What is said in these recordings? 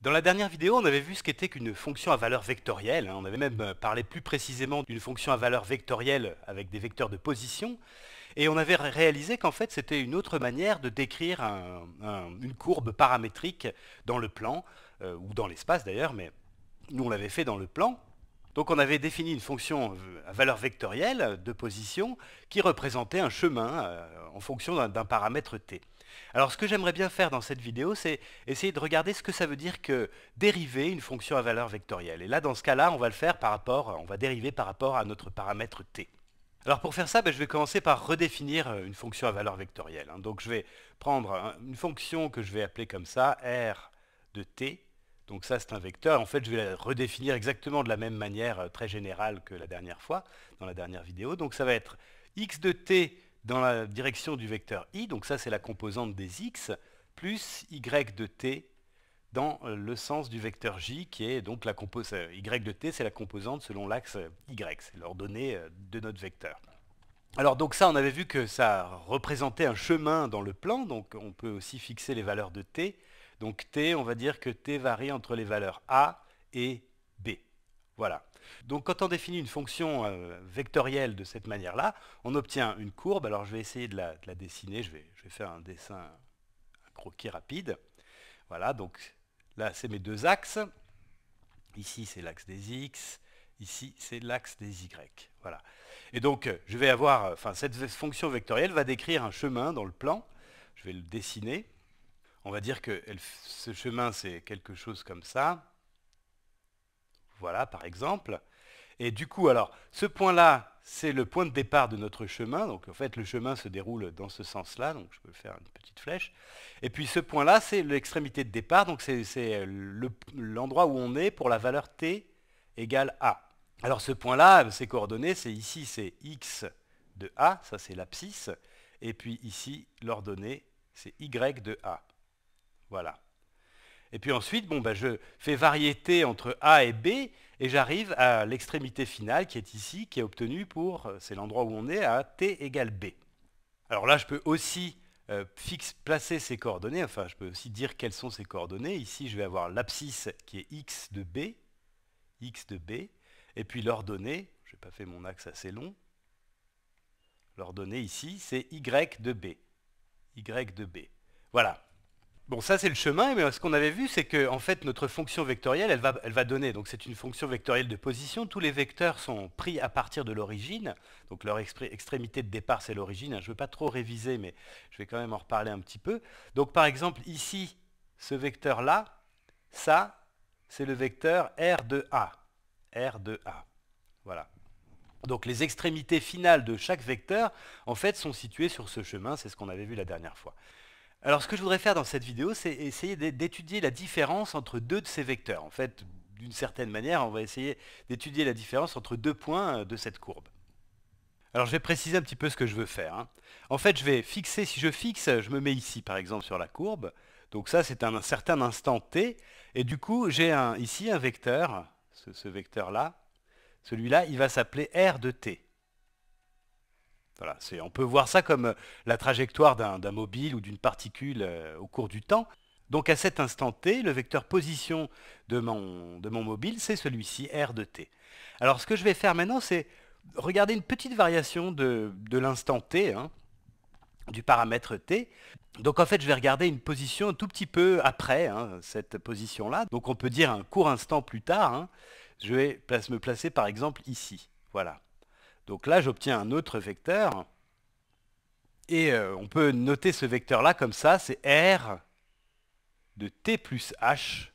Dans la dernière vidéo, on avait vu ce qu'était qu'une fonction à valeur vectorielle. Hein. On avait même euh, parlé plus précisément d'une fonction à valeur vectorielle avec des vecteurs de position. Et on avait réalisé qu'en fait, c'était une autre manière de décrire une courbe paramétrique dans le plan, euh, ou dans l'espace d'ailleurs, mais nous on l'avait fait dans le plan. Donc on avait défini une fonction à valeur vectorielle de position qui représentait un chemin euh, en fonction d'un paramètre t. Alors ce que j'aimerais bien faire dans cette vidéo, c'est essayer de regarder ce que ça veut dire que dériver une fonction à valeur vectorielle. Et là, dans ce cas-là, on va le faire par rapport, on va dériver par rapport à notre paramètre t. Alors pour faire ça, ben, je vais commencer par redéfinir euh, une fonction à valeur vectorielle. Hein. Donc je vais prendre une fonction que je vais appeler comme ça, r de t. Donc ça, c'est un vecteur. En fait, je vais la redéfinir exactement de la même manière euh, très générale que la dernière fois, dans la dernière vidéo. Donc ça va être x de t dans la direction du vecteur i, donc ça c'est la composante des x, plus y de t dans euh, le sens du vecteur j, qui est donc la composante euh, y de t, c'est la composante selon l'axe euh, y, c'est l'ordonnée de notre vecteur. Alors donc ça, on avait vu que ça représentait un chemin dans le plan, donc on peut aussi fixer les valeurs de t. Donc t, on va dire que t varie entre les valeurs a et voilà. Donc quand on définit une fonction euh, vectorielle de cette manière-là, on obtient une courbe. Alors je vais essayer de la, dessiner, je vais, faire un dessin, un croquis rapide. Voilà, donc là c'est mes deux axes. Ici c'est l'axe des x, ici c'est l'axe des y. Voilà. Et donc je vais avoir, euh, enfin cette fonction vectorielle va décrire un chemin dans le plan. Je vais le dessiner. On va dire que ce chemin c'est quelque chose comme ça. Voilà, par exemple. Et du coup, alors, ce point-là, c'est le point de départ de notre chemin. Donc, en fait, le chemin se déroule dans ce sens-là. Donc, je peux faire une petite flèche. Et puis, ce point-là, c'est l'extrémité de départ. Donc, c'est euh, l'endroit où on est pour la valeur t égale a. Alors, ce point-là, ses coordonnées, c'est ici, c'est x de a. Ça, c'est l'abscisse. Et puis, ici, l'ordonnée, c'est y de a. Voilà. Et puis ensuite, bon, bah, je fais variété entre A et B, et j'arrive à l'extrémité finale qui est ici, qui est obtenue pour, euh, c'est l'endroit où on est, à T égale B. Alors là, je peux aussi euh, placer ces coordonnées, enfin je peux aussi dire quelles sont ces coordonnées. Ici, je vais avoir l'abscisse qui est x de B, x de B, et puis l'ordonnée, je n'ai pas fait mon axe assez long, l'ordonnée ici, c'est y de B, y de B. Voilà, Bon, ça c'est le chemin, mais ce qu'on avait vu, c'est que fait notre fonction vectorielle, elle va, elle va donner. Donc c'est une fonction vectorielle de position. Tous les vecteurs sont pris à partir de l'origine. Donc leur extrémité de départ, c'est l'origine. Je ne veux pas trop réviser, mais je vais quand même en reparler un petit peu. Donc par exemple ici, ce vecteur-là, ça, c'est le vecteur R de A. R de A. Voilà. Donc les extrémités finales de chaque vecteur, en fait, sont situées sur ce chemin. C'est ce qu'on avait vu la dernière fois. Alors ce que je voudrais faire dans cette vidéo, c'est essayer d'étudier la différence entre deux de ces vecteurs. En fait, d'une certaine manière, on va essayer d'étudier la différence entre deux points euh, de cette courbe. Alors je vais préciser un petit peu ce que je veux faire. Hein. En fait, je vais fixer, si je fixe, je me mets ici par exemple sur la courbe. Donc ça, c'est un, certain instant t. Et du coup, j'ai ici un vecteur, ce vecteur-là. Celui-là, il va s'appeler R de t on peut voir ça comme euh, la trajectoire d'un mobile ou d'une particule euh, au cours du temps. Donc à cet instant t, le vecteur position de mon, mobile, c'est celui-ci, r de t. Alors ce que je vais faire maintenant, c'est regarder une petite variation de, l'instant t, hein, du paramètre t. Donc en fait, je vais regarder une position un tout petit peu après hein, cette position-là. Donc on peut dire un court instant plus tard. Hein, je vais me placer par exemple ici. Voilà. Donc là, j'obtiens un autre vecteur. Et euh, on peut noter ce vecteur-là comme ça, c'est R de t plus h.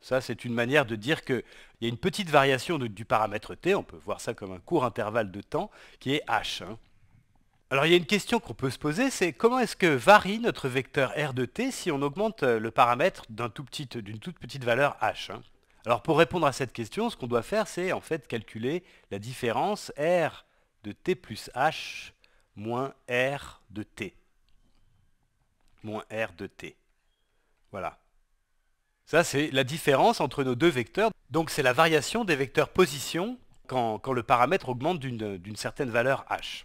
Ça, c'est une manière de dire qu'il y a une petite variation du paramètre t, on peut voir ça comme un court intervalle de temps, qui est h. Hein. Alors il y a une question qu'on peut se poser, c'est comment est-ce que varie notre vecteur r de t si on augmente euh, le paramètre d'une tout toute petite valeur h hein. Alors pour répondre à cette question, ce qu'on doit faire, c'est en fait calculer la différence r de t plus h moins r de t. Moins r de t. Voilà. Ça, c'est la différence entre nos deux vecteurs. Donc, c'est la variation des vecteurs position quand, le paramètre augmente d'une certaine valeur h.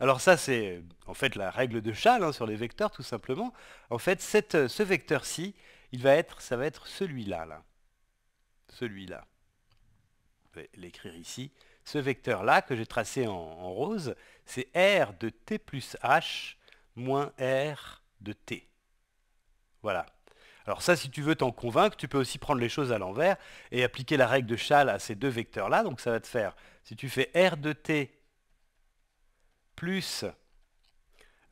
Alors ça, c'est euh, en fait la règle de Schall hein, sur les vecteurs, tout simplement. En fait, euh, ce vecteur-ci, il va être, ça va être celui-là, là. celui là Je vais l'écrire ici. Ce vecteur-là, que j'ai tracé en, rose, c'est R de t plus h moins R de t. Voilà. Alors ça, si tu veux t'en convaincre, tu peux aussi prendre les choses à l'envers et appliquer la règle de Schall à ces deux vecteurs-là. Donc ça va te faire, si tu fais R de t plus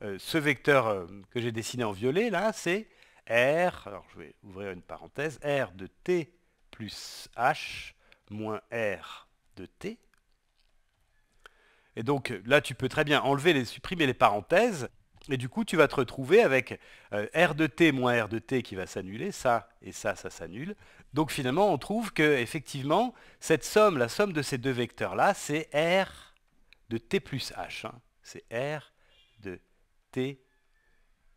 euh, ce vecteur euh, que j'ai dessiné en violet, là, c'est R, alors je vais ouvrir une parenthèse, R de t plus h moins R de t. Et donc euh, là, tu peux très bien enlever, les, supprimer les parenthèses. Et du coup, tu vas te retrouver avec euh, R de t moins R de t qui va s'annuler, ça et ça, ça s'annule. Donc finalement, on trouve que effectivement, cette somme, la somme de ces deux vecteurs-là, c'est R de t plus h. Hein. C'est R de t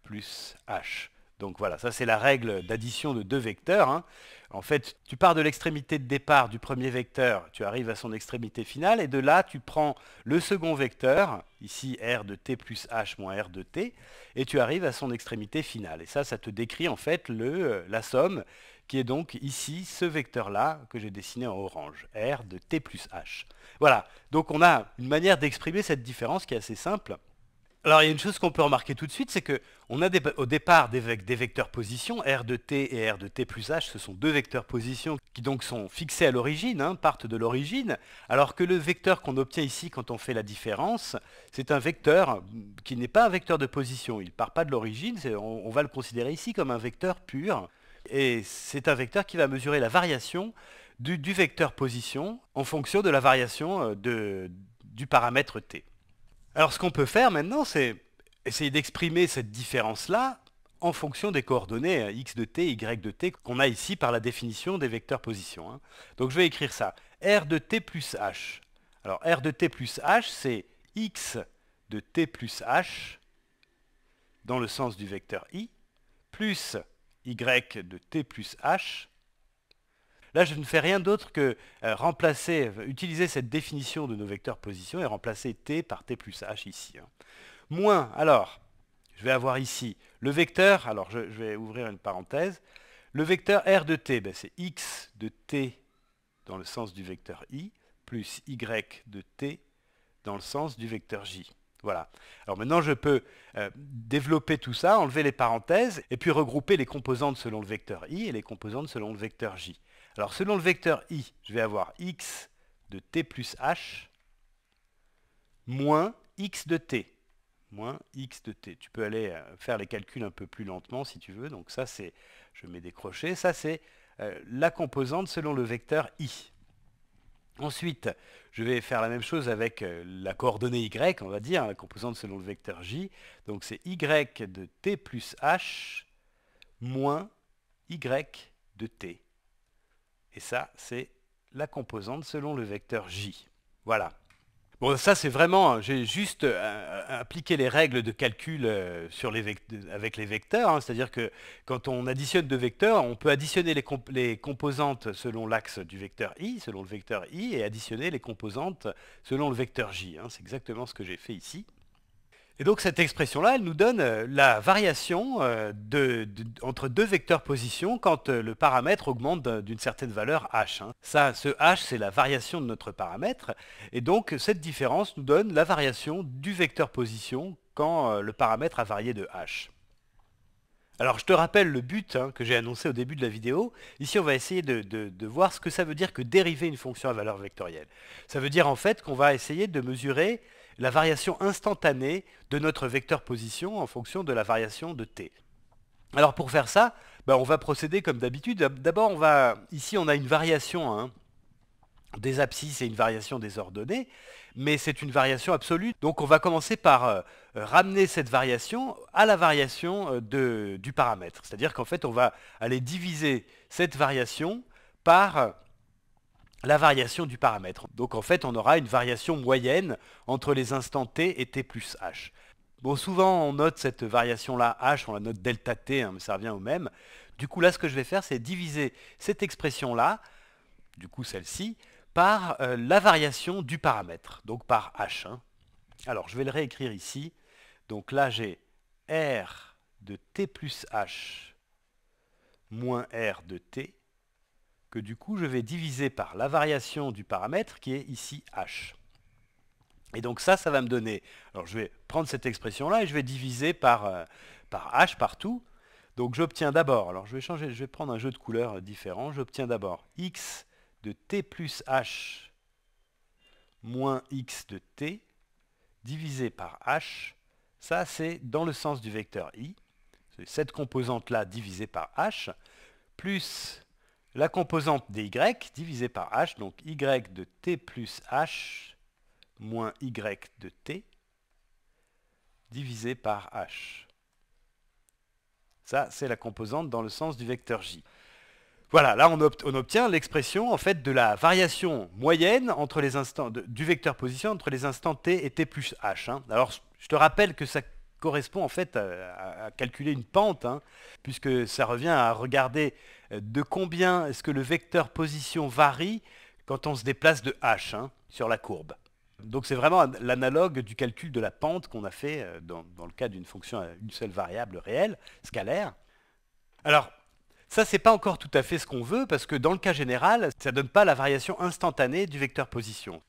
plus h. Donc voilà, ça c'est la règle d'addition de deux vecteurs. Hein. En fait, tu pars de l'extrémité de départ du premier vecteur, tu arrives à son extrémité finale, et de là, tu prends le second vecteur, ici r de t plus h moins r de t, et tu arrives à son extrémité finale. Et ça, ça te décrit en fait le, euh, la somme, qui est donc ici ce vecteur-là que j'ai dessiné en orange, r de t plus h. Voilà, donc on a une manière d'exprimer cette différence qui est assez simple. Alors, il y a une chose qu'on peut remarquer tout de suite, c'est qu'on a au départ des, vecteurs position, R de t et R de t plus h, ce sont deux vecteurs position qui donc sont fixés à l'origine, hein, partent de l'origine, alors que le vecteur qu'on obtient ici quand on fait la différence, c'est un vecteur qui n'est pas un vecteur de position, il ne part pas de l'origine, on, va le considérer ici comme un vecteur pur, et c'est un vecteur qui va mesurer la variation du, vecteur position en fonction de la variation euh, du paramètre t. Alors ce qu'on peut faire maintenant, c'est essayer d'exprimer cette différence-là en fonction des coordonnées hein, x de t, y de t qu'on a ici par la définition des vecteurs position. Hein. Donc je vais écrire ça. r de t plus h. Alors r de t plus h, c'est x de t plus h dans le sens du vecteur i, plus y de t plus h Là, je ne fais rien d'autre que euh, remplacer, euh, utiliser cette définition de nos vecteurs position et remplacer t par t plus h ici. Hein. Moins, alors, je vais avoir ici le vecteur, alors je, vais ouvrir une parenthèse, le vecteur r de t, ben c'est x de t dans le sens du vecteur i, plus y de t dans le sens du vecteur j. Voilà. Alors maintenant, je peux euh, développer tout ça, enlever les parenthèses, et puis regrouper les composantes selon le vecteur i et les composantes selon le vecteur j. Alors selon le vecteur i, je vais avoir x de t plus h moins x de t. x de t. Tu peux aller euh, faire les calculs un peu plus lentement si tu veux. Donc ça c'est, je mets des crochets, ça c'est euh, la composante selon le vecteur i. Ensuite, je vais faire la même chose avec euh, la coordonnée y, on va dire, hein, la composante selon le vecteur j. Donc c'est y de t plus h moins y de t. Et ça, c'est la composante selon le vecteur j. Voilà. Bon, ça, c'est vraiment, euh, j'ai juste euh, euh, appliqué les règles de calcul sur les avec les vecteurs. Hein. C'est-à-dire que quand on additionne deux vecteurs, on peut additionner les, composantes selon l'axe du vecteur i, selon le vecteur i, et additionner les composantes selon le vecteur j. Hein. c'est exactement ce que j'ai fait ici. Et donc cette expression-là, elle nous donne euh, la variation euh, entre deux vecteurs position quand euh, le paramètre augmente d'une certaine valeur h. Hein. Ça, ce h, c'est la variation de notre paramètre. Et donc cette différence nous donne la variation du vecteur position quand le paramètre a varié de h. Alors je te rappelle le but hein, que j'ai annoncé au début de la vidéo. Ici on va essayer de, de, voir ce que ça veut dire que dériver une fonction à valeur vectorielle. Ça veut dire en fait qu'on va essayer de mesurer la variation instantanée de notre vecteur position en fonction de la variation de t. Alors pour faire ça, ben, on va procéder comme d'habitude. D'abord, on va ici on a une variation hein, des abscisses et une variation des ordonnées, mais c'est une variation absolue. Donc on va commencer par euh, ramener cette variation à la variation euh, du paramètre. C'est-à-dire qu'en fait, on va aller diviser cette variation par la variation du paramètre. Donc en fait, on aura une variation moyenne entre les instants t et t plus h. Bon, souvent, on note cette variation-là, h, on la note delta t, hein, mais ça revient au même. Du coup, là, ce que je vais faire, c'est diviser cette expression-là, du coup celle-ci, par euh, la variation du paramètre, donc par h. Hein. Alors, je vais le réécrire ici. Donc là, j'ai r de t plus h moins r de t que du coup je vais diviser par la variation du paramètre qui est ici h. Et donc ça, ça va me donner... Alors je vais prendre cette expression-là et je vais diviser par, euh, par h partout. Donc j'obtiens d'abord, alors je vais changer, je vais prendre un jeu de couleurs différent, j'obtiens d'abord x de t plus h moins x de t divisé par h, ça c'est dans le sens du vecteur i, c'est cette composante-là divisée par h, plus la composante d'y y divisée par h, donc y de t plus h moins y de t divisé par h. Ça, c'est la composante dans le sens du vecteur j. Voilà, là on, obtient l'expression en fait de la variation moyenne entre les instants du vecteur position entre les instants t et t plus h. Hein. Alors je te rappelle que ça correspond en fait à, calculer une pente, hein, puisque ça revient à regarder de combien est-ce que le vecteur position varie quand on se déplace de h hein, sur la courbe. Donc c'est vraiment l'analogue du calcul de la pente qu'on a fait euh, dans, dans le cas d'une fonction à euh, une seule variable réelle, scalaire. Alors, ça, c'est pas encore tout à fait ce qu'on veut, parce que dans le cas général, ça ne donne pas la variation instantanée du vecteur position.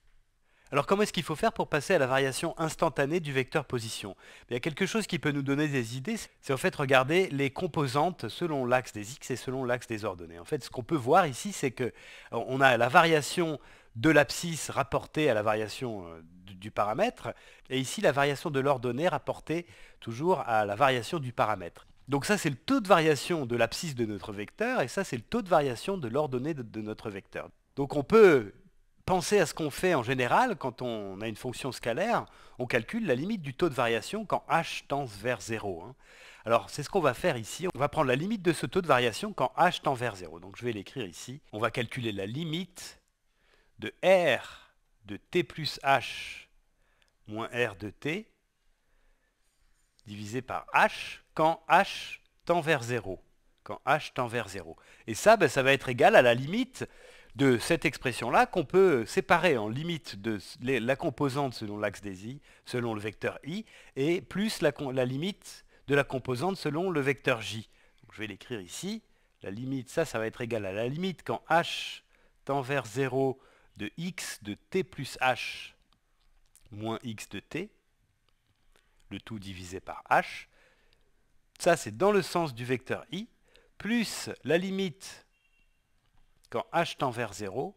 Alors comment est-ce qu'il faut faire pour passer à la variation instantanée du vecteur position Il y a quelque chose qui peut nous donner des idées, c'est en fait regarder les composantes selon l'axe des x et selon l'axe des ordonnées. En fait, ce qu'on peut voir ici, c'est que euh, on a la variation de l'abscisse rapportée à la variation euh, du paramètre, et ici la variation de l'ordonnée rapportée toujours à la variation du paramètre. Donc ça, c'est le taux de variation de l'abscisse de notre vecteur, et ça, c'est le taux de variation de l'ordonnée de notre vecteur. Donc on peut penser à ce qu'on fait en général, quand on a une fonction scalaire, on calcule la limite du taux de variation quand h tend vers 0. Hein. Alors c'est ce qu'on va faire ici, on va prendre la limite de ce taux de variation quand h tend vers 0. Donc je vais l'écrire ici. On va calculer la limite de r de t plus h moins r de t divisé par h quand h tend vers 0. Quand h tend vers 0. Et ça, ben, ça va être égal à la limite de cette expression-là qu'on peut séparer en limite de la composante selon l'axe des i, selon le vecteur i, et plus la, limite de la composante selon le vecteur j. je vais l'écrire ici. La limite, ça, ça va être égal à la limite quand h tend vers 0 de x de t plus h moins x de t, le tout divisé par h. Ça, c'est dans le sens du vecteur i, plus la limite quand h tend vers 0,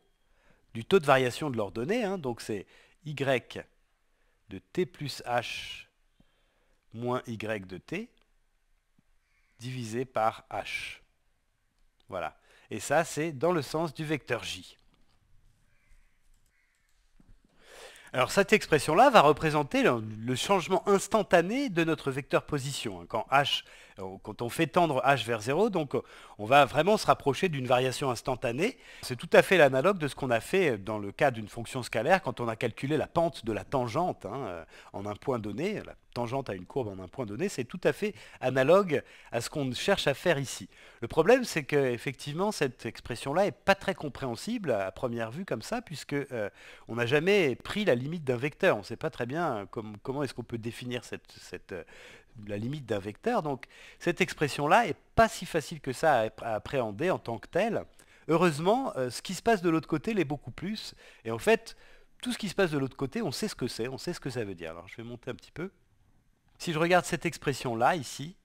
du taux de variation de l'ordonnée, hein, donc c'est y de t plus h moins y de t divisé par h. Voilà. Et ça, c'est dans le sens du vecteur j. Alors cette expression-là va représenter le, changement instantané de notre vecteur position. Hein. Quand, h, euh, quand on fait tendre h vers 0, donc euh, on va vraiment se rapprocher d'une variation instantanée. C'est tout à fait l'analogue de ce qu'on a fait dans le cas d'une fonction scalaire quand on a calculé la pente de la tangente hein, euh, en un point donné, tangente à une courbe en un point donné, c'est tout à fait analogue à ce qu'on cherche à faire ici. Le problème, c'est qu'effectivement, cette expression-là n'est pas très compréhensible à première vue comme ça, puisque euh, on n'a jamais pris la limite d'un vecteur. On ne sait pas très bien euh, comment est-ce qu'on peut définir cette, euh, la limite d'un vecteur. Donc cette expression-là n'est pas si facile que ça à, appréhender en tant que telle. Heureusement, ce qui se passe de l'autre côté l'est beaucoup plus. Et en fait, tout ce qui se passe de l'autre côté, on sait ce que c'est, on sait ce que ça veut dire. Alors je vais monter un petit peu. Si je regarde cette expression-là, ici,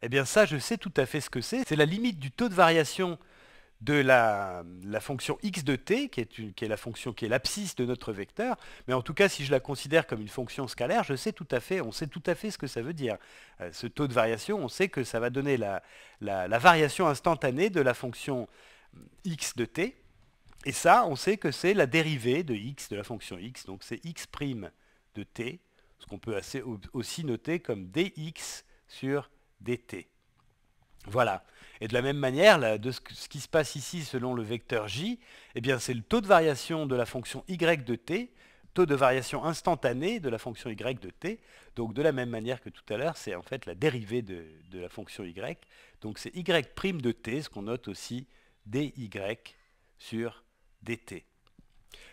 eh bien ça, je sais tout à fait ce que c'est. C'est la limite du taux de variation de la, fonction x de t, qui est, la fonction qui est l'abscisse de notre vecteur. Mais en tout cas, si je la considère comme une fonction scalaire, je sais tout à fait, on sait tout à fait ce que ça veut dire. Euh, ce taux de variation, on sait que ça va donner la, la variation instantanée de la fonction euh, x de t. Et ça, on sait que c'est la dérivée de x, de la fonction x. Donc c'est x' de t ce qu'on peut assez, aussi noter comme dx sur dt. Voilà. Et de la même manière, de ce, qui se passe ici selon le vecteur j, eh c'est le taux de variation de la fonction y de t, taux de variation instantanée de la fonction y de t. Donc de la même manière que tout à l'heure, c'est en fait la dérivée de, de la fonction y. Donc c'est y' prime de t, ce qu'on note aussi dy sur dt.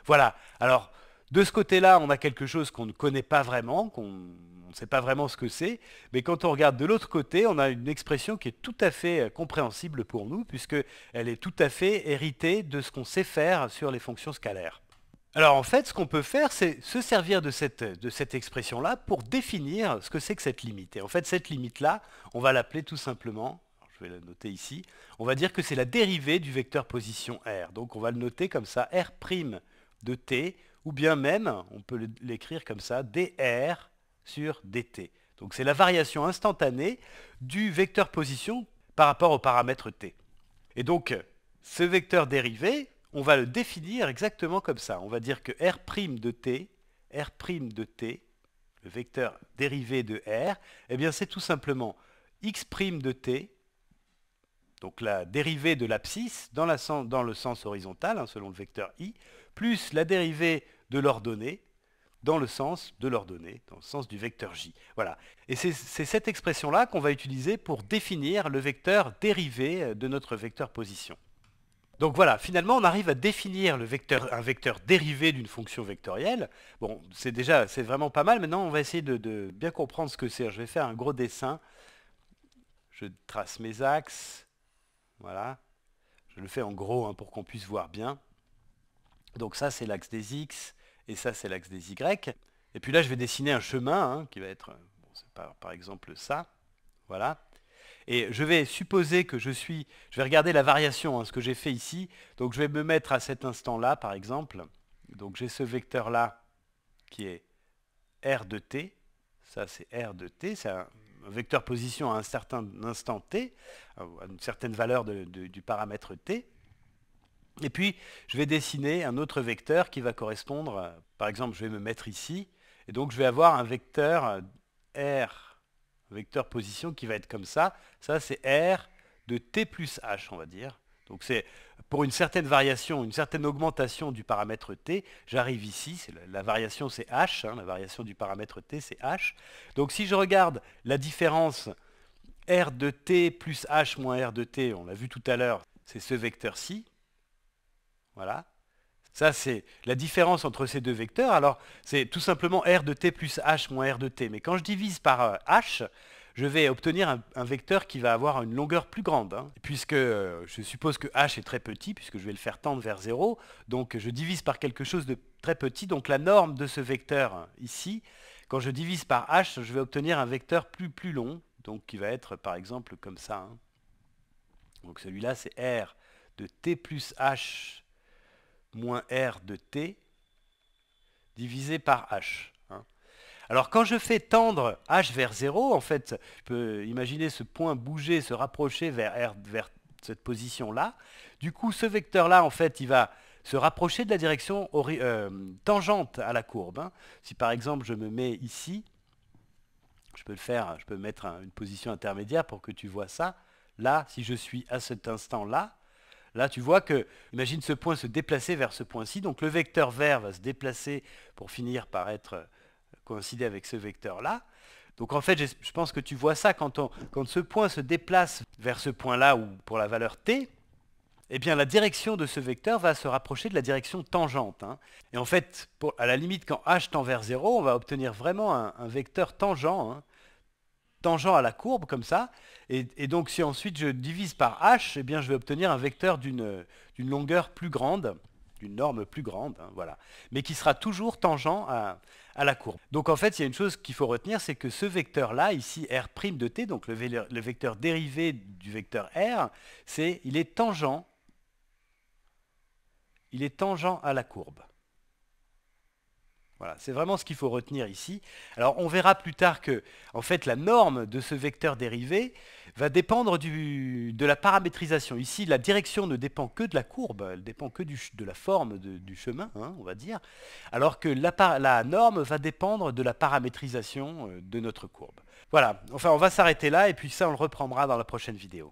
Voilà. Alors, de ce côté-là, on a quelque chose qu'on ne connaît pas vraiment, qu'on ne sait pas vraiment ce que c'est, mais quand on regarde de l'autre côté, on a une expression qui est tout à fait euh, compréhensible pour nous, puisqu'elle est tout à fait héritée de ce qu'on sait faire sur les fonctions scalaires. Alors en fait, ce qu'on peut faire, c'est se servir de cette, expression-là pour définir ce que c'est que cette limite. Et en fait, cette limite-là, on va l'appeler tout simplement, je vais la noter ici, on va dire que c'est la dérivée du vecteur position R. Donc on va le noter comme ça, R' de t, ou bien même, on peut l'écrire comme ça, dr sur dt. Donc c'est la variation instantanée du vecteur position par rapport au paramètre t. Et donc, ce vecteur dérivé, on va le définir exactement comme ça. On va dire que r' de t, r' de t, le vecteur dérivé de r, eh bien c'est tout simplement x' de t, donc la dérivée de l'abscisse dans, dans, le sens horizontal, hein, selon le vecteur i, plus la dérivée de l'ordonnée dans le sens de l'ordonnée, dans le sens du vecteur j. Voilà. Et c'est cette expression-là qu'on va utiliser pour définir le vecteur dérivé de notre vecteur position. Donc voilà, finalement, on arrive à définir le vecteur, un vecteur dérivé d'une fonction vectorielle. Bon, c'est déjà, c'est vraiment pas mal. Maintenant, on va essayer de, bien comprendre ce que c'est. Je vais faire un gros dessin. Je trace mes axes. Voilà. Je le fais en gros hein, pour qu'on puisse voir bien. Donc ça, c'est l'axe des X, et ça, c'est l'axe des Y. Et puis là, je vais dessiner un chemin, hein, qui va être, euh, par, exemple, ça. Voilà. Et je vais supposer que je suis... Je vais regarder la variation, hein, ce que j'ai fait ici. Donc je vais me mettre à cet instant-là, par exemple. Donc j'ai ce vecteur-là, qui est R de t. Ça, c'est R de t. C'est un vecteur position à un certain instant t, à une certaine valeur du paramètre t. Et puis, je vais dessiner un autre vecteur qui va correspondre, euh, par exemple, je vais me mettre ici, et donc je vais avoir un vecteur euh, R, vecteur position qui va être comme ça. Ça, c'est R de T plus H, on va dire. Donc c'est pour une certaine variation, une certaine augmentation du paramètre t, j'arrive ici, la, variation c'est h, hein, la variation du paramètre t c'est h. Donc si je regarde la différence r de t plus h moins r de t, on l'a vu tout à l'heure, c'est ce vecteur-ci, voilà. Ça, c'est la différence entre ces deux vecteurs. Alors, c'est tout simplement R de t plus h moins R de t. Mais quand je divise par euh, h, je vais obtenir un, vecteur qui va avoir une longueur plus grande. Hein. puisque euh, je suppose que h est très petit, puisque je vais le faire tendre vers 0. Donc, je divise par quelque chose de très petit. Donc, la norme de ce vecteur ici, quand je divise par h, je vais obtenir un vecteur plus, plus long. Donc, qui va être, par exemple, comme ça. Hein. Donc, celui-là, c'est R de t plus h moins R de T divisé par H. Hein. Alors quand je fais tendre H vers 0, en fait, je peux imaginer ce point bouger, se rapprocher vers R, vers cette position-là. Du coup, ce vecteur-là, en fait, il va se rapprocher de la direction euh, tangente à la courbe. Hein. Si par exemple je me mets ici, je peux le faire, je peux mettre une position intermédiaire pour que tu vois ça. Là, si je suis à cet instant-là, Là, tu vois que, imagine ce point se déplacer vers ce point-ci, donc le vecteur vert va se déplacer pour finir par être euh, coïncider avec ce vecteur-là. Donc en fait, je pense que tu vois ça quand, ce point se déplace vers ce point-là ou pour la valeur t, eh bien la direction de ce vecteur va se rapprocher de la direction tangente. Hein. Et en fait, à la limite, quand h tend vers 0, on va obtenir vraiment un, vecteur tangent. Hein tangent à la courbe comme ça. Et, donc si ensuite je divise par h, eh bien je vais obtenir un vecteur d'une longueur plus grande, d'une norme plus grande, hein, voilà, mais qui sera toujours tangent à, la courbe. Donc en fait, il y a une chose qu'il faut retenir, c'est que ce vecteur-là, ici r' de t, donc le, le vecteur dérivé du vecteur r, c'est il est tangent, il est tangent à la courbe. Voilà, c'est vraiment ce qu'il faut retenir ici. Alors on verra plus tard que, en fait, la norme de ce vecteur dérivé va dépendre du, de la paramétrisation. Ici, la direction ne dépend que de la courbe, elle dépend que du, de la forme du chemin, hein, on va dire, alors que la, la norme va dépendre de la paramétrisation euh, de notre courbe. Voilà, enfin on va s'arrêter là et puis ça on le reprendra dans la prochaine vidéo.